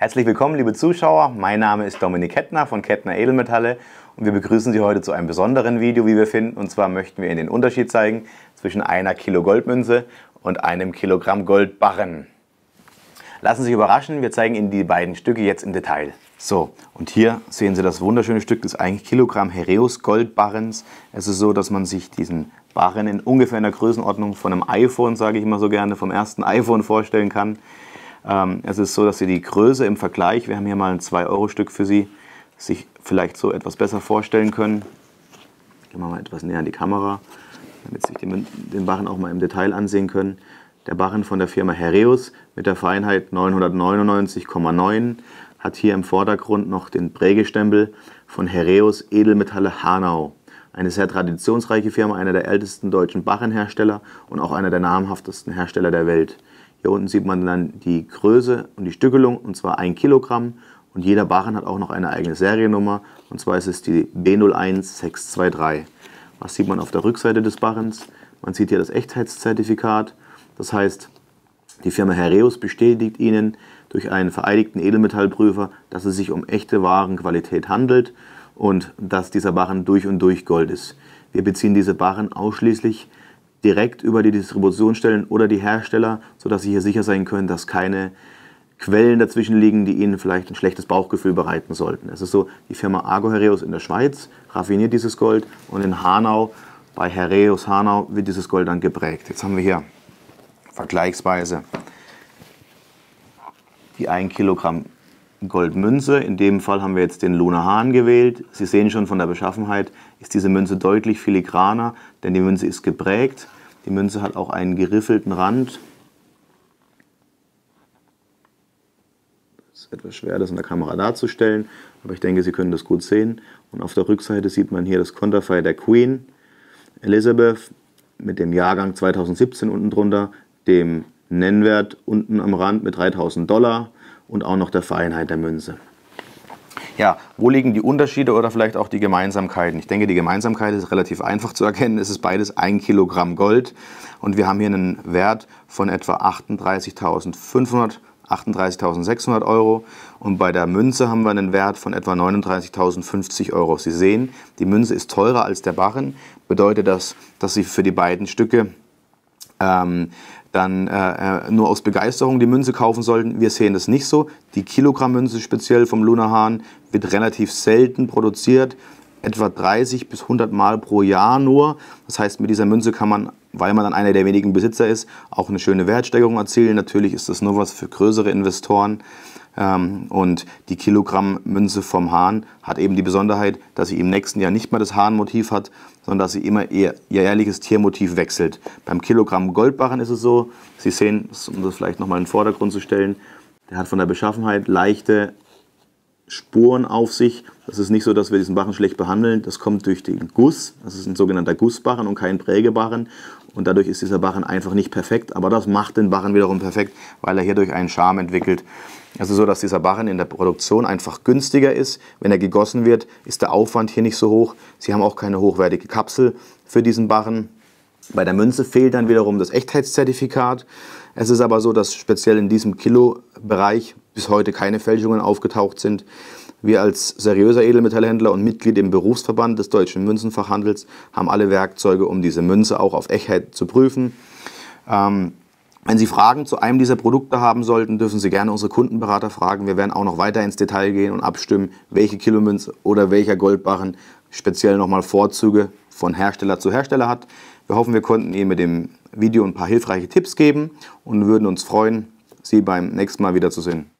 Herzlich willkommen, liebe Zuschauer. Mein Name ist Dominik Kettner von Kettner Edelmetalle und wir begrüßen Sie heute zu einem besonderen Video, wie wir finden. Und zwar möchten wir Ihnen den Unterschied zeigen zwischen einer Kilo Goldmünze und einem Kilogramm Goldbarren. Lassen Sie sich überraschen, wir zeigen Ihnen die beiden Stücke jetzt im Detail. So, und hier sehen Sie das wunderschöne Stück des 1 Kilogramm Heraeus Goldbarrens. Es ist so, dass man sich diesen Barren in ungefähr einer Größenordnung von einem iPhone, sage ich immer so gerne, vom ersten iPhone vorstellen kann. Ähm, es ist so, dass Sie die Größe im Vergleich, wir haben hier mal ein 2-Euro-Stück für Sie, sich vielleicht so etwas besser vorstellen können. Gehen wir mal etwas näher an die Kamera, damit Sie sich den, den Barren auch mal im Detail ansehen können. Der Barren von der Firma Herreus mit der Feinheit 999,9 hat hier im Vordergrund noch den Prägestempel von Herreus Edelmetalle Hanau. Eine sehr traditionsreiche Firma, einer der ältesten deutschen Barrenhersteller und auch einer der namhaftesten Hersteller der Welt. Hier unten sieht man dann die Größe und die Stückelung, und zwar 1 Kilogramm. Und jeder Barren hat auch noch eine eigene Seriennummer, und zwar ist es die B01623. Was sieht man auf der Rückseite des Barrens? Man sieht hier das Echtheitszertifikat. Das heißt, die Firma Herreus bestätigt Ihnen durch einen vereidigten Edelmetallprüfer, dass es sich um echte Warenqualität handelt und dass dieser Barren durch und durch Gold ist. Wir beziehen diese Barren ausschließlich direkt über die Distributionsstellen oder die Hersteller, sodass Sie hier sicher sein können, dass keine Quellen dazwischen liegen, die Ihnen vielleicht ein schlechtes Bauchgefühl bereiten sollten. Es ist so, die Firma Argo Herreus in der Schweiz raffiniert dieses Gold und in Hanau, bei Herreus Hanau, wird dieses Gold dann geprägt. Jetzt haben wir hier vergleichsweise die 1 Kilogramm Goldmünze. In dem Fall haben wir jetzt den Luna Hahn gewählt. Sie sehen schon von der Beschaffenheit ist diese Münze deutlich filigraner, denn die Münze ist geprägt. Die Münze hat auch einen geriffelten Rand. Das ist etwas schwer, das in der Kamera darzustellen, aber ich denke, Sie können das gut sehen. Und auf der Rückseite sieht man hier das Konterfei der Queen Elizabeth mit dem Jahrgang 2017 unten drunter, dem Nennwert unten am Rand mit 3000 Dollar und auch noch der Vereinheit der Münze. Ja, wo liegen die Unterschiede oder vielleicht auch die Gemeinsamkeiten? Ich denke, die Gemeinsamkeit ist relativ einfach zu erkennen. Es ist beides ein Kilogramm Gold und wir haben hier einen Wert von etwa 38.500, 38.600 Euro und bei der Münze haben wir einen Wert von etwa 39.050 Euro. Sie sehen, die Münze ist teurer als der Barren, bedeutet das, dass sie für die beiden Stücke ähm, dann äh, äh, nur aus Begeisterung die Münze kaufen sollten. Wir sehen das nicht so. Die Kilogrammmünze speziell vom Lunahan wird relativ selten produziert etwa 30 bis 100 Mal pro Jahr nur. Das heißt, mit dieser Münze kann man, weil man dann einer der wenigen Besitzer ist, auch eine schöne Wertsteigerung erzielen. Natürlich ist das nur was für größere Investoren. Ähm, und die Kilogramm-Münze vom Hahn hat eben die Besonderheit, dass sie im nächsten Jahr nicht mehr das Hahnmotiv hat, sondern dass sie immer ihr jährliches Tiermotiv wechselt. Beim Kilogramm Goldbarren ist es so, Sie sehen, um das vielleicht nochmal in den Vordergrund zu stellen, der hat von der Beschaffenheit leichte Spuren auf sich, es ist nicht so, dass wir diesen Barren schlecht behandeln. Das kommt durch den Guss. Das ist ein sogenannter Gussbarren und kein Prägebarren. Und dadurch ist dieser Barren einfach nicht perfekt. Aber das macht den Barren wiederum perfekt, weil er hierdurch einen Charme entwickelt. Es ist so, dass dieser Barren in der Produktion einfach günstiger ist. Wenn er gegossen wird, ist der Aufwand hier nicht so hoch. Sie haben auch keine hochwertige Kapsel für diesen Barren. Bei der Münze fehlt dann wiederum das Echtheitszertifikat. Es ist aber so, dass speziell in diesem Kilo-Bereich bis heute keine Fälschungen aufgetaucht sind. Wir als seriöser Edelmetallhändler und Mitglied im Berufsverband des deutschen Münzenfachhandels haben alle Werkzeuge, um diese Münze auch auf Echtheit zu prüfen. Ähm, wenn Sie Fragen zu einem dieser Produkte haben sollten, dürfen Sie gerne unsere Kundenberater fragen. Wir werden auch noch weiter ins Detail gehen und abstimmen, welche Kilomünze oder welcher Goldbarren speziell nochmal Vorzüge von Hersteller zu Hersteller hat. Wir hoffen, wir konnten Ihnen mit dem Video ein paar hilfreiche Tipps geben und würden uns freuen, Sie beim nächsten Mal wiederzusehen.